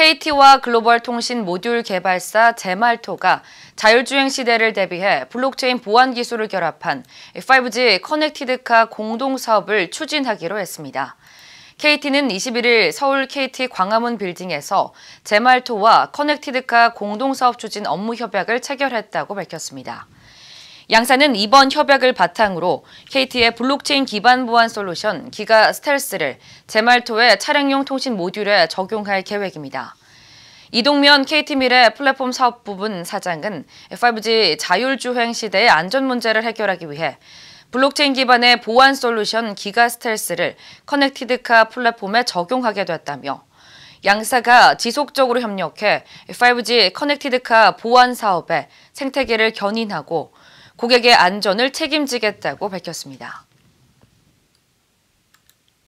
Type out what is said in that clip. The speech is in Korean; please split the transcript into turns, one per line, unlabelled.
KT와 글로벌 통신 모듈 개발사 제말토가 자율주행 시대를 대비해 블록체인 보안 기술을 결합한 5G 커넥티드카 공동 사업을 추진하기로 했습니다. KT는 21일 서울 KT 광화문 빌딩에서 제말토와 커넥티드카 공동 사업 추진 업무 협약을 체결했다고 밝혔습니다. 양사는 이번 협약을 바탕으로 KT의 블록체인 기반 보안 솔루션 기가 스텔스를 제말토의 차량용 통신 모듈에 적용할 계획입니다. 이동면 KT밀의 플랫폼 사업 부분 사장은 5G 자율주행 시대의 안전 문제를 해결하기 위해 블록체인 기반의 보안 솔루션 기가 스텔스를 커넥티드카 플랫폼에 적용하게 됐다며 양사가 지속적으로 협력해 5G 커넥티드카 보안 사업의 생태계를 견인하고 고객의 안전을 책임지겠다고 밝혔습니다.